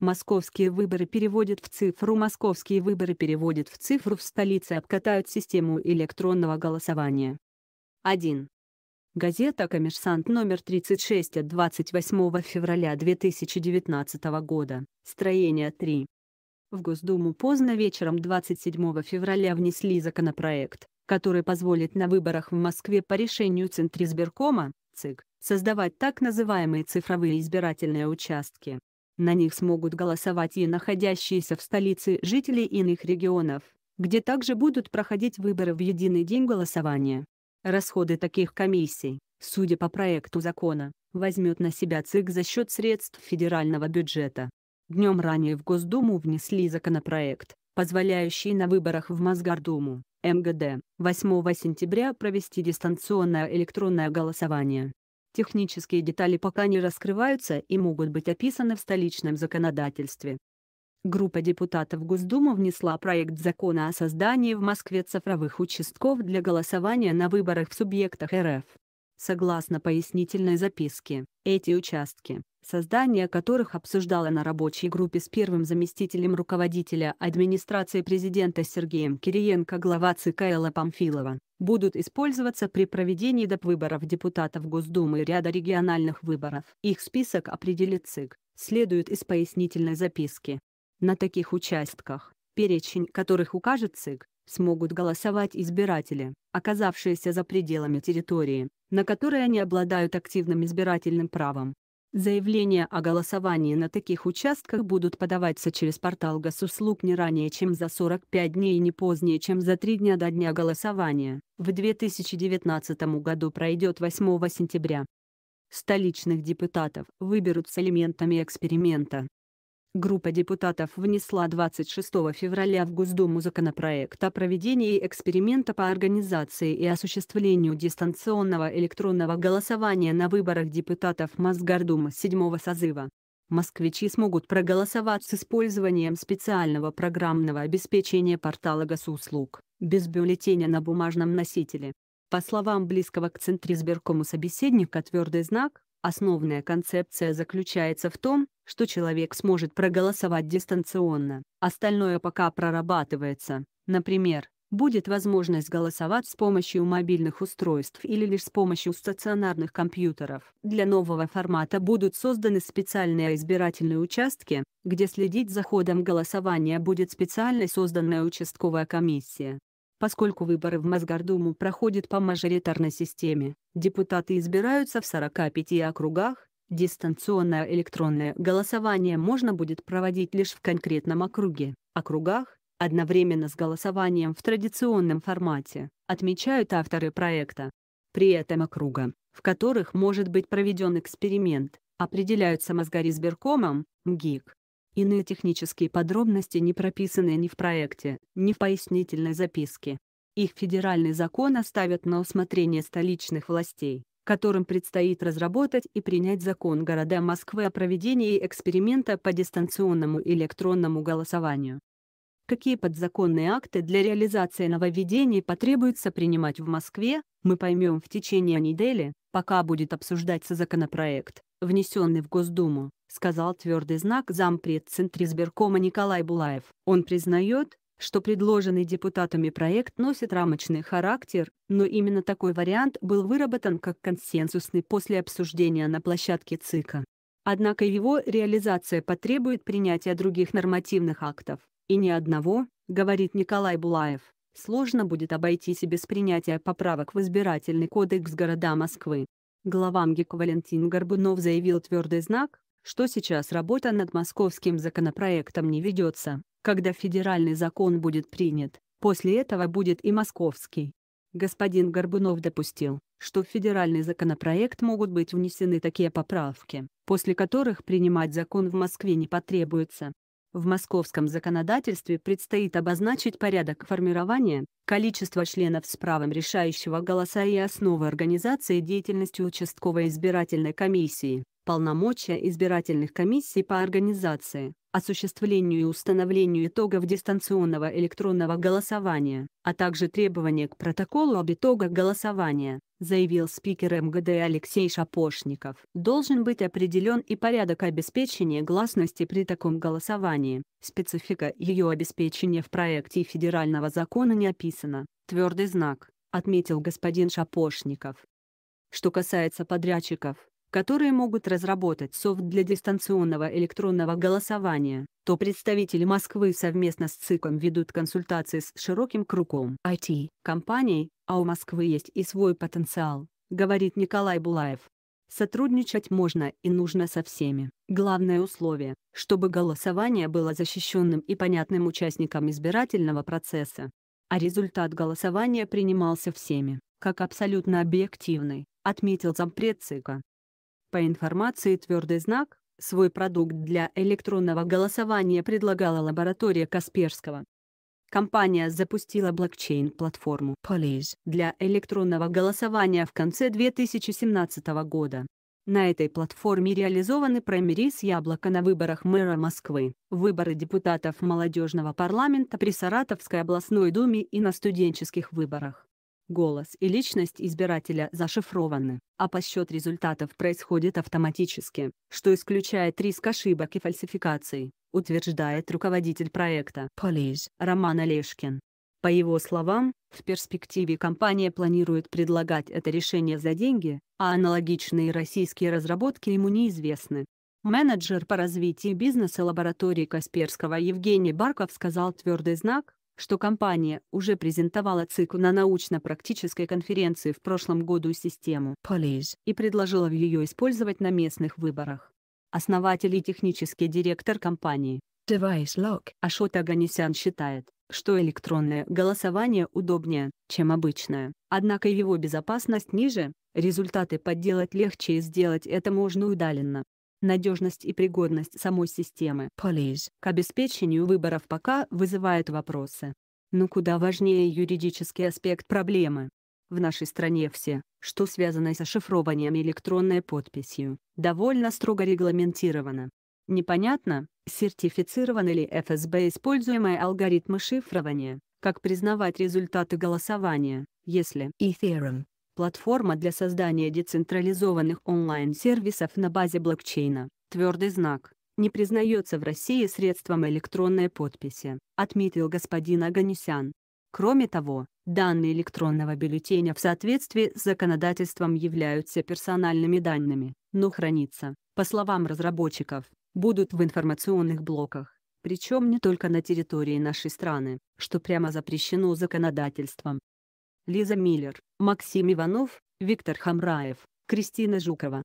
Московские выборы переводят в цифру Московские выборы переводят в цифру в столице обкатают систему электронного голосования. 1. Газета «Коммерсант» номер 36 от 28 февраля 2019 года, строение 3. В Госдуму поздно вечером 27 февраля внесли законопроект, который позволит на выборах в Москве по решению Центризбиркома, ЦИК, создавать так называемые цифровые избирательные участки. На них смогут голосовать и находящиеся в столице жители иных регионов, где также будут проходить выборы в единый день голосования. Расходы таких комиссий, судя по проекту закона, возьмет на себя ЦИК за счет средств федерального бюджета. Днем ранее в Госдуму внесли законопроект, позволяющий на выборах в Мосгордуму, МГД, 8 сентября провести дистанционное электронное голосование. Технические детали пока не раскрываются и могут быть описаны в столичном законодательстве. Группа депутатов Госдумы внесла проект закона о создании в Москве цифровых участков для голосования на выборах в субъектах РФ согласно пояснительной записке, эти участки, создание которых обсуждала на рабочей группе с первым заместителем руководителя администрации президента Сергеем Кириенко глава ЦК Элла Памфилова, будут использоваться при проведении доп выборов депутатов Госдумы и ряда региональных выборов. Их список определит ЦИК, следует из пояснительной записки. На таких участках, перечень которых укажет ЦИК, смогут голосовать избиратели, оказавшиеся за пределами территории, на которой они обладают активным избирательным правом. Заявления о голосовании на таких участках будут подаваться через портал госуслуг не ранее, чем за 45 дней и не позднее, чем за 3 дня до дня голосования. В 2019 году пройдет 8 сентября. Столичных депутатов выберут с элементами эксперимента, Группа депутатов внесла 26 февраля в Госдуму законопроект о проведении эксперимента по организации и осуществлению дистанционного электронного голосования на выборах депутатов Мосгордумы 7 созыва. Москвичи смогут проголосовать с использованием специального программного обеспечения портала госуслуг, без бюллетеня на бумажном носителе. По словам близкого к центризбиркому собеседника «Твердый знак», Основная концепция заключается в том, что человек сможет проголосовать дистанционно. Остальное пока прорабатывается. Например, будет возможность голосовать с помощью мобильных устройств или лишь с помощью стационарных компьютеров. Для нового формата будут созданы специальные избирательные участки, где следить за ходом голосования будет специально созданная участковая комиссия. Поскольку выборы в Мосгордуму проходят по мажоритарной системе, депутаты избираются в 45 округах, Дистанционное электронное голосование можно будет проводить лишь в конкретном округе, округах, одновременно с голосованием в традиционном формате, отмечают авторы проекта. При этом округа, в которых может быть проведен эксперимент, определяются мозгари МГИК. Иные технические подробности не прописаны ни в проекте, ни в пояснительной записке. Их федеральный закон оставят на усмотрение столичных властей которым предстоит разработать и принять закон города Москвы о проведении эксперимента по дистанционному электронному голосованию. Какие подзаконные акты для реализации нововведений потребуется принимать в Москве, мы поймем в течение недели, пока будет обсуждаться законопроект, внесенный в Госдуму, сказал твердый знак зампред Центризбиркома Николай Булаев. Он признает, что предложенный депутатами проект носит рамочный характер, но именно такой вариант был выработан как консенсусный после обсуждения на площадке ЦИКа. Однако его реализация потребует принятия других нормативных актов, и ни одного, говорит Николай Булаев, сложно будет обойтись и без принятия поправок в избирательный кодекс города Москвы. Глава МГИК Валентин Горбунов заявил твердый знак, что сейчас работа над московским законопроектом не ведется когда федеральный закон будет принят, после этого будет и московский. Господин Горбунов допустил, что в федеральный законопроект могут быть внесены такие поправки, после которых принимать закон в Москве не потребуется. В московском законодательстве предстоит обозначить порядок формирования, количество членов с правом решающего голоса и основы организации деятельности участковой избирательной комиссии, полномочия избирательных комиссий по организации, осуществлению и установлению итогов дистанционного электронного голосования, а также требования к протоколу об итогах голосования, заявил спикер МГД Алексей Шапошников. Должен быть определен и порядок обеспечения гласности при таком голосовании. Специфика ее обеспечения в проекте федерального закона не описана. Твердый знак, отметил господин Шапошников. Что касается подрядчиков, которые могут разработать софт для дистанционного электронного голосования, то представители Москвы совместно с ЦИКом ведут консультации с широким кругом IT-компаний, а у Москвы есть и свой потенциал, говорит Николай Булаев. Сотрудничать можно и нужно со всеми. Главное условие, чтобы голосование было защищенным и понятным участникам избирательного процесса. А результат голосования принимался всеми, как абсолютно объективный, отметил зампред ЦИКа. По информации «Твердый знак», свой продукт для электронного голосования предлагала лаборатория Касперского. Компания запустила блокчейн-платформу Police для электронного голосования в конце 2017 года. На этой платформе реализованы премирис Яблока на выборах мэра Москвы, выборы депутатов молодежного парламента при Саратовской областной думе и на студенческих выборах голос и личность избирателя зашифрованы, а подсчет результатов происходит автоматически, что исключает риск ошибок и фальсификаций, утверждает руководитель проекта Police Роман Олешкин. По его словам, в перспективе компания планирует предлагать это решение за деньги, а аналогичные российские разработки ему неизвестны. Менеджер по развитию бизнеса лаборатории Касперского Евгений Барков сказал твердый знак, что компания уже презентовала ЦИКу на научно-практической конференции в прошлом году систему Police и предложила ее использовать на местных выборах. Основатель и технический директор компании Device Lock Ашот Аганисян считает, что электронное голосование удобнее, чем обычное, однако его безопасность ниже, результаты подделать легче и сделать это можно удаленно надежность и пригодность самой системы Police к обеспечению выборов пока вызывает вопросы. Но куда важнее юридический аспект проблемы. В нашей стране все, что связано со шифрованием электронной подписью, довольно строго регламентировано. Непонятно, сертифицированы ли ФСБ используемые алгоритмы шифрования, как признавать результаты голосования, если Ethereum платформа для создания децентрализованных онлайн-сервисов на базе блокчейна. Твердый знак не признается в России средством электронной подписи, отметил господин Аганисян. Кроме того, данные электронного бюллетеня в соответствии с законодательством являются персональными данными, но хранится, по словам разработчиков, будут в информационных блоках, причем не только на территории нашей страны, что прямо запрещено законодательством, Лиза Миллер, Максим Иванов, Виктор Хамраев, Кристина Жукова.